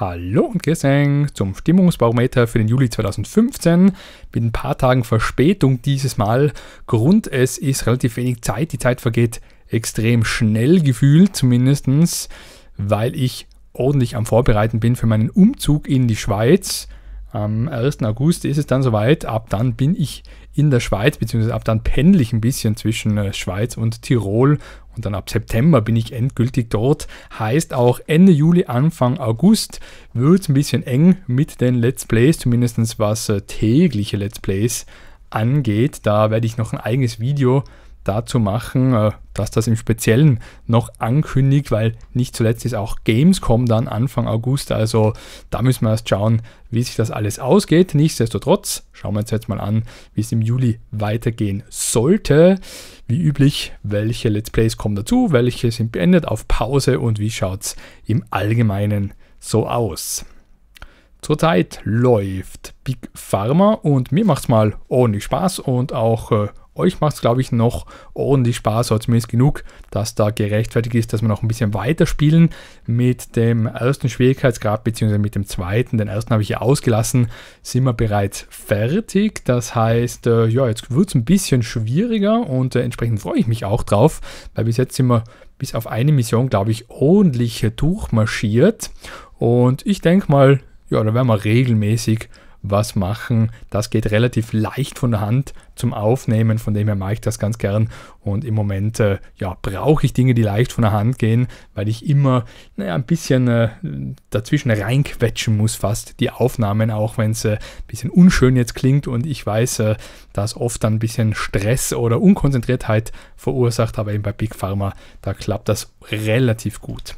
Hallo und Gesang zum Stimmungsbarometer für den Juli 2015 mit ein paar Tagen Verspätung dieses Mal. Grund es ist relativ wenig Zeit. Die Zeit vergeht extrem schnell gefühlt zumindest, weil ich ordentlich am Vorbereiten bin für meinen Umzug in die Schweiz. Am 1. August ist es dann soweit. Ab dann bin ich in der Schweiz, beziehungsweise ab dann pendle ich ein bisschen zwischen äh, Schweiz und Tirol und dann ab September bin ich endgültig dort. Heißt auch Ende Juli, Anfang August wird es ein bisschen eng mit den Let's Plays, zumindest was äh, tägliche Let's Plays angeht. Da werde ich noch ein eigenes Video dazu machen, äh, dass das im Speziellen noch ankündigt, weil nicht zuletzt ist auch Gamescom dann Anfang August, also da müssen wir erst schauen, wie sich das alles ausgeht. Nichtsdestotrotz schauen wir uns jetzt mal an, wie es im Juli weitergehen sollte. Wie üblich, welche Let's Plays kommen dazu, welche sind beendet, auf Pause und wie schaut es im Allgemeinen so aus. Zurzeit läuft Big Pharma und mir macht es mal ordentlich Spaß und auch äh, euch macht es, glaube ich, noch ordentlich Spaß, oder zumindest genug, dass da gerechtfertigt ist, dass wir noch ein bisschen weiterspielen mit dem ersten Schwierigkeitsgrad, beziehungsweise mit dem zweiten. Den ersten habe ich hier ausgelassen, sind wir bereits fertig. Das heißt, äh, ja, jetzt wird es ein bisschen schwieriger und äh, entsprechend freue ich mich auch drauf, weil bis jetzt sind wir bis auf eine Mission, glaube ich, ordentlich durchmarschiert. Und ich denke mal, ja, da werden wir regelmäßig was machen. Das geht relativ leicht von der Hand zum Aufnehmen, von dem her mache ich das ganz gern. Und im Moment äh, ja, brauche ich Dinge, die leicht von der Hand gehen, weil ich immer naja, ein bisschen äh, dazwischen reinquetschen muss, fast die Aufnahmen, auch wenn es äh, ein bisschen unschön jetzt klingt und ich weiß, äh, dass oft dann ein bisschen Stress oder Unkonzentriertheit verursacht, aber eben bei Big Pharma, da klappt das relativ gut.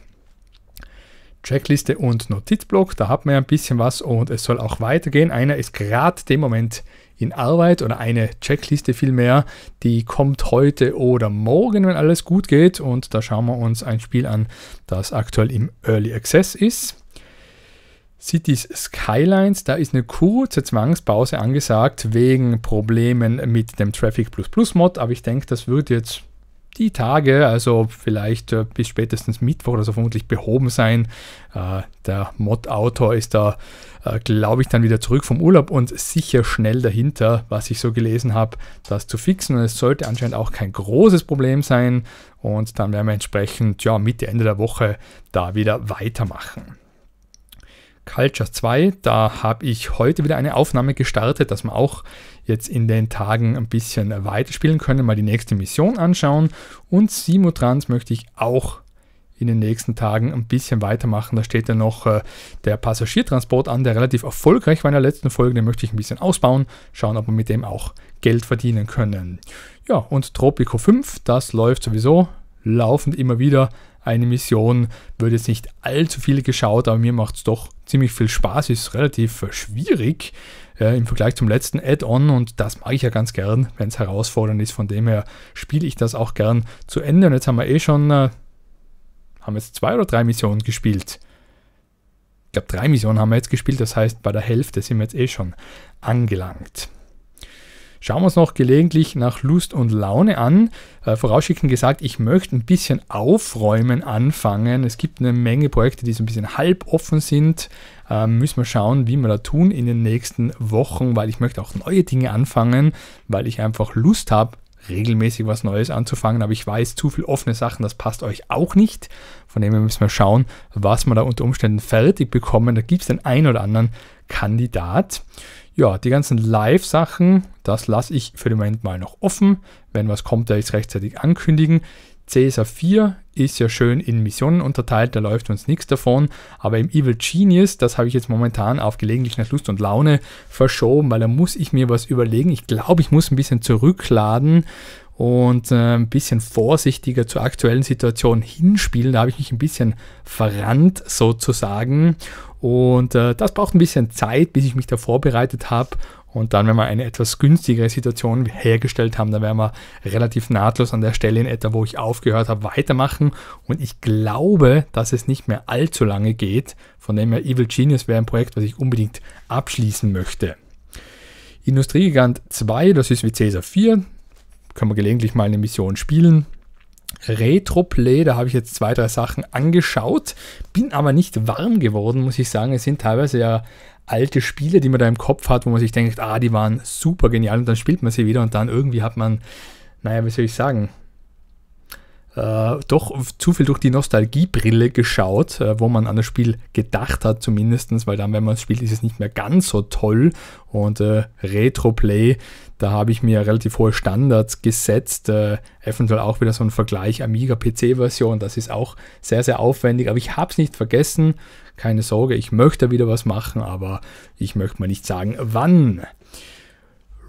Checkliste und Notizblock. Da hat man ja ein bisschen was und es soll auch weitergehen. Einer ist gerade dem Moment in Arbeit oder eine Checkliste vielmehr, die kommt heute oder morgen, wenn alles gut geht. Und da schauen wir uns ein Spiel an, das aktuell im Early Access ist. Cities Skylines, da ist eine kurze Zwangspause angesagt wegen Problemen mit dem Traffic Mod, aber ich denke, das wird jetzt die Tage, also vielleicht äh, bis spätestens Mittwoch oder so also vermutlich behoben sein. Äh, der Mod-Autor ist da, äh, glaube ich, dann wieder zurück vom Urlaub und sicher schnell dahinter, was ich so gelesen habe, das zu fixen. Und es sollte anscheinend auch kein großes Problem sein. Und dann werden wir entsprechend ja, Mitte, Ende der Woche da wieder weitermachen. Culture 2. Da habe ich heute wieder eine Aufnahme gestartet, dass wir auch jetzt in den Tagen ein bisschen weiterspielen können, mal die nächste Mission anschauen. Und Simutrans möchte ich auch in den nächsten Tagen ein bisschen weitermachen. Da steht ja noch äh, der Passagiertransport an, der relativ erfolgreich war in der letzten Folge. Den möchte ich ein bisschen ausbauen, schauen, ob wir mit dem auch Geld verdienen können. Ja, und Tropico 5, das läuft sowieso laufend immer wieder eine Mission. Wird jetzt nicht allzu viel geschaut, aber mir macht es doch ziemlich viel Spaß. Ist relativ äh, schwierig äh, im Vergleich zum letzten Add-on und das mag ich ja ganz gern, wenn es herausfordernd ist. Von dem her spiele ich das auch gern zu Ende. Und jetzt haben wir eh schon, äh, haben jetzt zwei oder drei Missionen gespielt. Ich glaube, drei Missionen haben wir jetzt gespielt, das heißt, bei der Hälfte sind wir jetzt eh schon angelangt. Schauen wir uns noch gelegentlich nach Lust und Laune an. Äh, vorausschickend gesagt, ich möchte ein bisschen aufräumen anfangen. Es gibt eine Menge Projekte, die so ein bisschen halb offen sind. Äh, müssen wir schauen, wie wir da tun in den nächsten Wochen, weil ich möchte auch neue Dinge anfangen, weil ich einfach Lust habe, regelmäßig was Neues anzufangen, aber ich weiß, zu viel offene Sachen, das passt euch auch nicht. Von dem her müssen wir schauen, was wir da unter Umständen fertig bekommen. Da gibt es den einen oder anderen Kandidat. Ja, die ganzen Live-Sachen, das lasse ich für den Moment mal noch offen. Wenn was kommt, werde ich es rechtzeitig ankündigen. Caesar 4 ist ja schön in Missionen unterteilt, da läuft uns nichts davon. Aber im Evil Genius, das habe ich jetzt momentan auf gelegentlich nach Lust und Laune verschoben, weil da muss ich mir was überlegen. Ich glaube, ich muss ein bisschen zurückladen, und äh, ein bisschen vorsichtiger zur aktuellen Situation hinspielen. Da habe ich mich ein bisschen verrannt sozusagen. Und äh, das braucht ein bisschen Zeit, bis ich mich da vorbereitet habe. Und dann, wenn wir eine etwas günstigere Situation hergestellt haben, dann werden wir relativ nahtlos an der Stelle in etwa, wo ich aufgehört habe, weitermachen. Und ich glaube, dass es nicht mehr allzu lange geht. Von dem her, Evil Genius wäre ein Projekt, was ich unbedingt abschließen möchte. Industriegigant 2, das ist wie Cäsar 4, können wir gelegentlich mal eine Mission spielen. Retroplay, da habe ich jetzt zwei, drei Sachen angeschaut, bin aber nicht warm geworden, muss ich sagen. Es sind teilweise ja alte Spiele, die man da im Kopf hat, wo man sich denkt, ah, die waren super genial und dann spielt man sie wieder und dann irgendwie hat man, naja, wie soll ich sagen, äh, doch zu viel durch die Nostalgiebrille geschaut, äh, wo man an das Spiel gedacht hat, zumindest, weil dann, wenn man es spielt, ist es nicht mehr ganz so toll. Und äh, Retro-Play, da habe ich mir relativ hohe Standards gesetzt. Äh, eventuell auch wieder so ein Vergleich Amiga-PC-Version. Das ist auch sehr, sehr aufwendig. Aber ich habe es nicht vergessen. Keine Sorge, ich möchte wieder was machen, aber ich möchte mal nicht sagen, wann.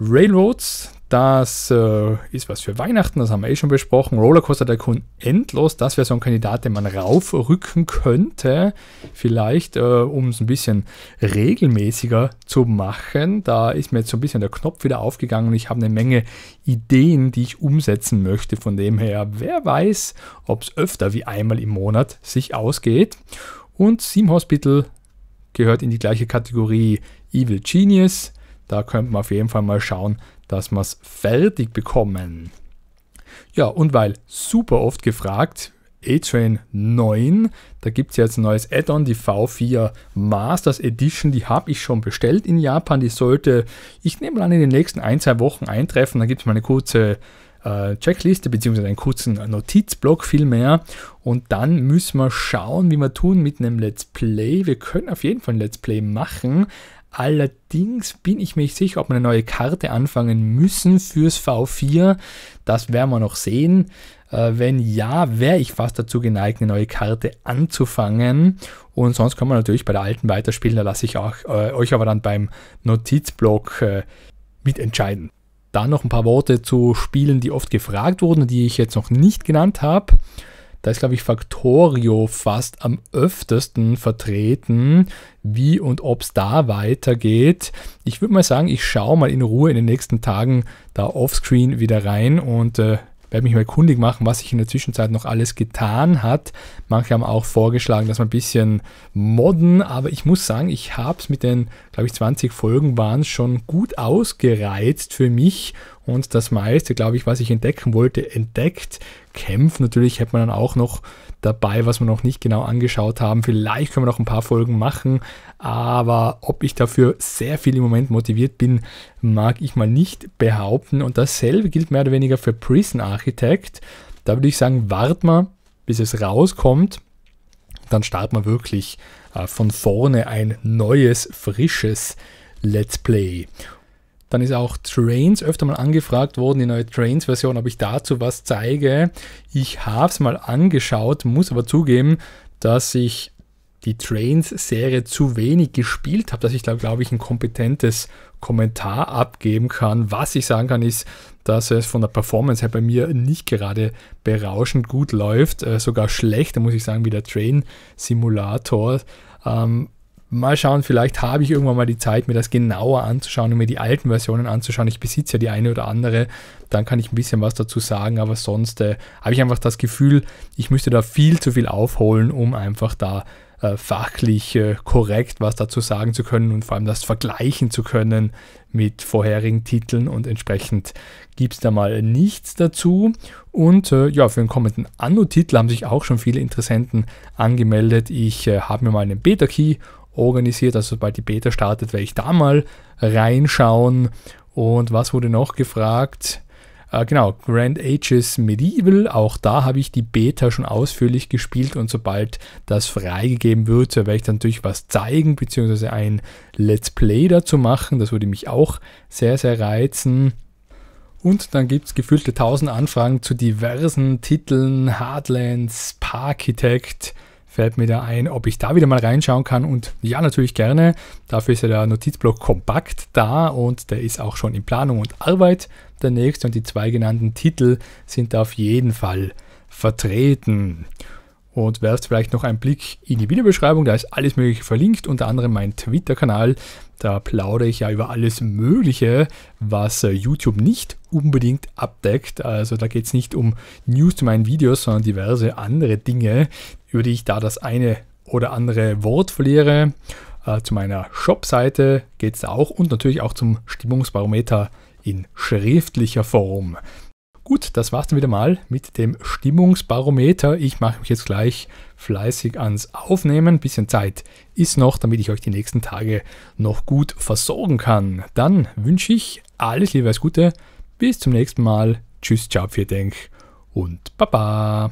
Railroads, das äh, ist was für Weihnachten, das haben wir eh schon besprochen. Rollercoaster Tycoon endlos, das wäre so ein Kandidat, den man raufrücken könnte, vielleicht, äh, um es ein bisschen regelmäßiger zu machen. Da ist mir jetzt so ein bisschen der Knopf wieder aufgegangen und ich habe eine Menge Ideen, die ich umsetzen möchte. Von dem her, wer weiß, ob es öfter wie einmal im Monat sich ausgeht. Und Sim Hospital gehört in die gleiche Kategorie Evil Genius. Da könnte man auf jeden Fall mal schauen, dass wir es fertig bekommen. Ja, und weil super oft gefragt, A-Train 9. Da gibt es jetzt ein neues Add-on, die V4 Masters Edition. Die habe ich schon bestellt in Japan. Die sollte, ich nehme an, in den nächsten ein, zwei Wochen eintreffen. Da gibt es mal eine kurze äh, Checkliste bzw. einen kurzen Notizblock vielmehr. Und dann müssen wir schauen, wie wir tun mit einem Let's Play. Wir können auf jeden Fall ein Let's Play machen, Allerdings bin ich mir nicht sicher, ob wir eine neue Karte anfangen müssen fürs V4. Das werden wir noch sehen. Äh, wenn ja, wäre ich fast dazu geneigt, eine neue Karte anzufangen. Und sonst kann man natürlich bei der alten weiterspielen. Da lasse ich auch, äh, euch aber dann beim Notizblock äh, mitentscheiden. Dann noch ein paar Worte zu Spielen, die oft gefragt wurden, die ich jetzt noch nicht genannt habe. Da ist, glaube ich, Factorio fast am öftesten vertreten, wie und ob es da weitergeht. Ich würde mal sagen, ich schaue mal in Ruhe in den nächsten Tagen da offscreen wieder rein und äh, werde mich mal kundig machen, was sich in der Zwischenzeit noch alles getan hat. Manche haben auch vorgeschlagen, dass wir ein bisschen modden, aber ich muss sagen, ich habe es mit den, glaube ich, 20 Folgen waren schon gut ausgereizt für mich und das meiste, glaube ich, was ich entdecken wollte, entdeckt. Kämpf natürlich hätte man dann auch noch dabei, was wir noch nicht genau angeschaut haben. Vielleicht können wir noch ein paar Folgen machen, aber ob ich dafür sehr viel im Moment motiviert bin, mag ich mal nicht behaupten. Und dasselbe gilt mehr oder weniger für Prison Architect. Da würde ich sagen, wart mal, bis es rauskommt. Dann starten wir wirklich äh, von vorne ein neues, frisches Let's Play. Dann ist auch Trains öfter mal angefragt worden, die neue Trains-Version, ob ich dazu was zeige. Ich habe es mal angeschaut, muss aber zugeben, dass ich die Trains-Serie zu wenig gespielt habe, dass ich da, glaube ich, ein kompetentes Kommentar abgeben kann. Was ich sagen kann, ist, dass es von der Performance her bei mir nicht gerade berauschend gut läuft, äh, sogar schlechter, muss ich sagen, wie der Train-Simulator. Ähm, Mal schauen, vielleicht habe ich irgendwann mal die Zeit, mir das genauer anzuschauen und mir die alten Versionen anzuschauen. Ich besitze ja die eine oder andere, dann kann ich ein bisschen was dazu sagen, aber sonst äh, habe ich einfach das Gefühl, ich müsste da viel zu viel aufholen, um einfach da äh, fachlich äh, korrekt was dazu sagen zu können und vor allem das vergleichen zu können mit vorherigen Titeln und entsprechend gibt es da mal nichts dazu. Und äh, ja, für den kommenden Anno-Titel haben sich auch schon viele Interessenten angemeldet. Ich äh, habe mir mal einen Beta-Key organisiert. Also sobald die Beta startet, werde ich da mal reinschauen. Und was wurde noch gefragt? Äh, genau, Grand Ages Medieval, auch da habe ich die Beta schon ausführlich gespielt und sobald das freigegeben wird, werde ich dann natürlich was zeigen, beziehungsweise ein Let's Play dazu machen. Das würde mich auch sehr, sehr reizen. Und dann gibt es gefühlte 1000 Anfragen zu diversen Titeln, Hardlands, Parkitect, Architect, fällt mir da ein, ob ich da wieder mal reinschauen kann. Und ja, natürlich gerne. Dafür ist ja der Notizblock kompakt da und der ist auch schon in Planung und Arbeit der nächste. Und die zwei genannten Titel sind auf jeden Fall vertreten. Und werft vielleicht noch einen Blick in die Videobeschreibung, da ist alles Mögliche verlinkt, unter anderem mein Twitter-Kanal. Da plaudere ich ja über alles Mögliche, was äh, YouTube nicht unbedingt abdeckt. Also da geht es nicht um News zu meinen Videos, sondern diverse andere Dinge, über die ich da das eine oder andere Wort verliere. Äh, zu meiner Shop-Seite geht es auch und natürlich auch zum Stimmungsbarometer in schriftlicher Form. Gut, das war's dann wieder mal mit dem Stimmungsbarometer. Ich mache mich jetzt gleich fleißig ans Aufnehmen. Ein bisschen Zeit ist noch, damit ich euch die nächsten Tage noch gut versorgen kann. Dann wünsche ich alles Liebe, alles Gute. Bis zum nächsten Mal. Tschüss, ciao, vielen Denk und Baba.